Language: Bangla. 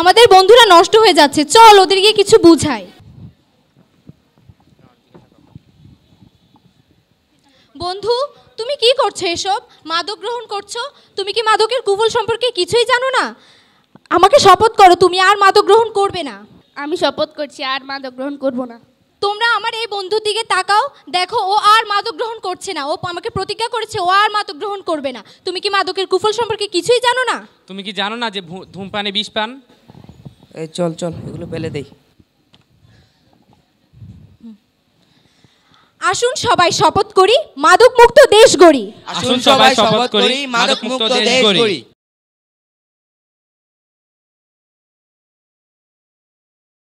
আমাদের বন্ধুরা নষ্ট হয়ে যাচ্ছে চল ওদেরকে কিছু বুঝাই বন্ধু তুমি কি করছো এসব মাদক গ্রহণ করছো তুমি কি মাদকের কুফল সম্পর্কে কিছুই জানো না আমাকে শপথ করো তুমি আর মাদক গ্রহণ করবে না আমি শপথ করছি আর মাদক গ্রহণ করব না তোমরা আমার এই বন্ধুর দিকে তাকাও দেখো ও আর মাদক গ্রহণ করছে না ও আমাকে প্রতিজ্ঞা করেছে ও আর মাদক গ্রহণ করবে না তুমি কি মাদকের কুফল সম্পর্কে কিছুই জানো না তুমি কি জানো না যে ধূমপানে বিষ পান এই চল চল এগুলো পেলে দেই আসুন সবাই শপথ করি মাদক মুক্ত দেশ গড়ি আসুন সবাই শপথ করি মাদক মুক্ত দেশ গড়ি